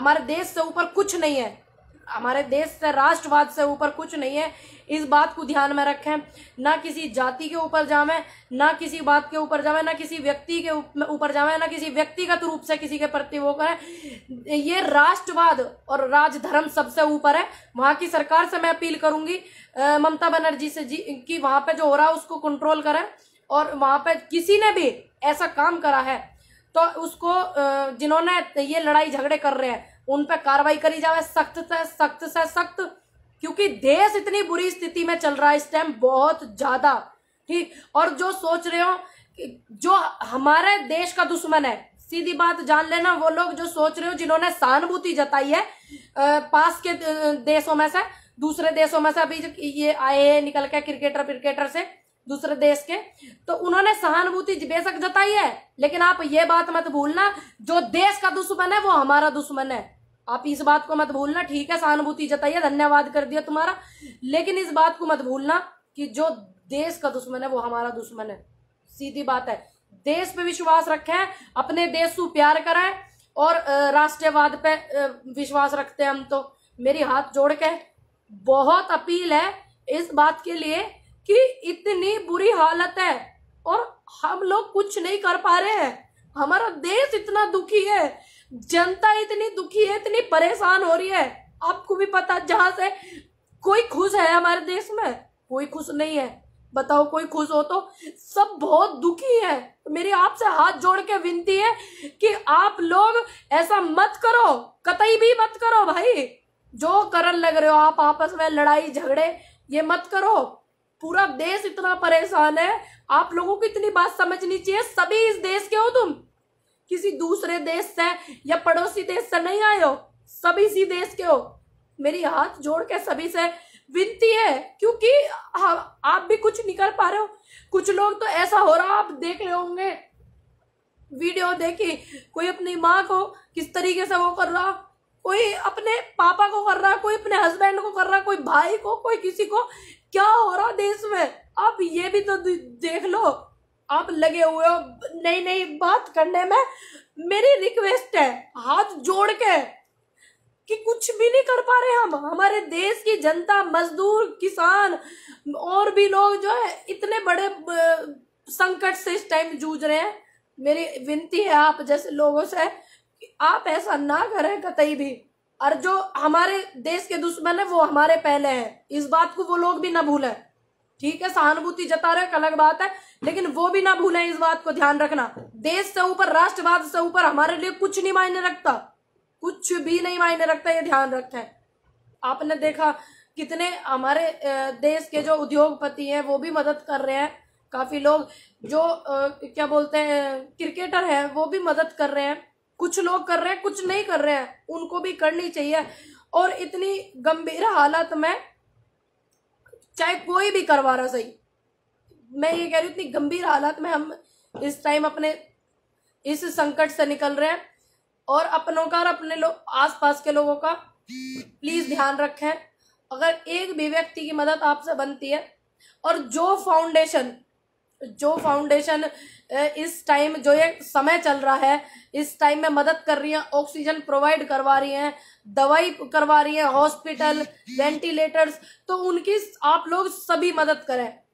हमारे देश से ऊपर कुछ नहीं है हमारे देश से राष्ट्रवाद से ऊपर कुछ नहीं है इस बात को ध्यान में रखें ना किसी जाति के ऊपर जावे ना किसी बात के ऊपर जावे ना किसी व्यक्ति के ऊपर जावे ना किसी व्यक्तिगत रूप से किसी के प्रति वो करें ये राष्ट्रवाद और राजधर्म सबसे ऊपर है वहां की सरकार से मैं अपील करूंगी ममता बनर्जी से जी की वहां पे जो हो रहा है उसको कंट्रोल करें और वहां पर किसी ने भी ऐसा काम करा है तो उसको जिन्होंने ये लड़ाई झगड़े कर रहे हैं उन पर कार्रवाई करी जाए सख्त से सख्त से सख्त क्योंकि देश इतनी बुरी स्थिति में चल रहा है इस टाइम बहुत ज्यादा ठीक और जो सोच रहे हो जो हमारे देश का दुश्मन है सीधी बात जान लेना वो लोग जो सोच रहे हो जिन्होंने सहानुभूति जताई है पास के देशों में से दूसरे देशों में से अभी ये आए हैं निकल के क्रिकेटर क्रिकेटर से दूसरे देश के तो उन्होंने सहानुभूति बेशक जताई है लेकिन आप ये बात मत भूलना जो देश का दुश्मन है वो हमारा दुश्मन है आप इस बात को मत भूलना ठीक है सहानुभूति जताइए धन्यवाद कर दिया तुम्हारा लेकिन इस बात को मत भूलना कि जो देश का दुश्मन है वो हमारा दुश्मन है सीधी बात है देश पे विश्वास रखें अपने देश को प्यार करें और राष्ट्रवाद पे विश्वास रखते हैं हम तो मेरी हाथ जोड़ के बहुत अपील है इस बात के लिए कि इतनी बुरी हालत है और हम लोग कुछ नहीं कर पा रहे हैं हमारा देश इतना दुखी है जनता इतनी दुखी है इतनी परेशान हो रही है आपको भी पता जहां से कोई खुश है हमारे देश में कोई खुश नहीं है बताओ कोई खुश हो तो सब बहुत दुखी है मेरी आपसे हाथ जोड़ के विनती है कि आप लोग ऐसा मत करो कतई भी मत करो भाई जो करण लग रहे हो आप आपस में लड़ाई झगड़े ये मत करो पूरा देश इतना परेशान है आप लोगों को इतनी बात समझनी चाहिए सभी इस देश के हो तुम किसी दूसरे देश से या पड़ोसी देश से नहीं आए हो सब इसी देश के हो मेरी हाथ जोड़ के सभी से विनती है क्योंकि हाँ, आप भी कुछ निकल पा रहे हो कुछ लोग तो ऐसा हो रहा आप देख रहे होंगे वीडियो देखी कोई अपनी माँ को किस तरीके से वो कर रहा कोई अपने पापा को कर रहा कोई अपने हस्बैंड को कर रहा कोई भाई को कोई किसी को क्या हो रहा देश में आप ये भी तो देख लो आप लगे हुए हो नई नई बात करने में मेरी रिक्वेस्ट है हाथ जोड़ के कि कुछ भी नहीं कर पा रहे हम हमारे देश की जनता मजदूर किसान और भी लोग जो है इतने बड़े संकट से इस टाइम जूझ रहे हैं मेरी विनती है आप जैसे लोगों से कि आप ऐसा ना करें कतई भी और जो हमारे देश के दुश्मन है वो हमारे पहले हैं इस बात को वो लोग भी ना भूलें ठीक है सहानुभूति जता रहे एक अलग बात है लेकिन वो भी ना भूलें इस बात को ध्यान रखना देश से ऊपर राष्ट्रवाद से ऊपर हमारे लिए कुछ नहीं मायने रखता कुछ भी नहीं मायने रखता ये ध्यान रखते हैं आपने देखा कितने हमारे देश के जो उद्योगपति हैं वो भी मदद कर रहे हैं काफी लोग जो क्या बोलते हैं क्रिकेटर हैं वो भी मदद कर रहे हैं कुछ लोग कर रहे हैं कुछ नहीं कर रहे हैं उनको भी करनी चाहिए और इतनी गंभीर हालत में चाहे कोई भी करवा रहा सही मैं ये कह रही हूँ इतनी गंभीर हालत में हम इस टाइम अपने इस संकट से निकल रहे हैं और अपनों का और अपने लोग आसपास के लोगों का प्लीज ध्यान रखें अगर एक भी व्यक्ति की मदद आपसे बनती है और जो फाउंडेशन जो फाउंडेशन इस टाइम जो ये समय चल रहा है इस टाइम में मदद कर रही है ऑक्सीजन प्रोवाइड करवा रही हैं दवाई करवा रही हैं हॉस्पिटल वेंटिलेटर्स तो उनकी आप लोग सभी मदद करें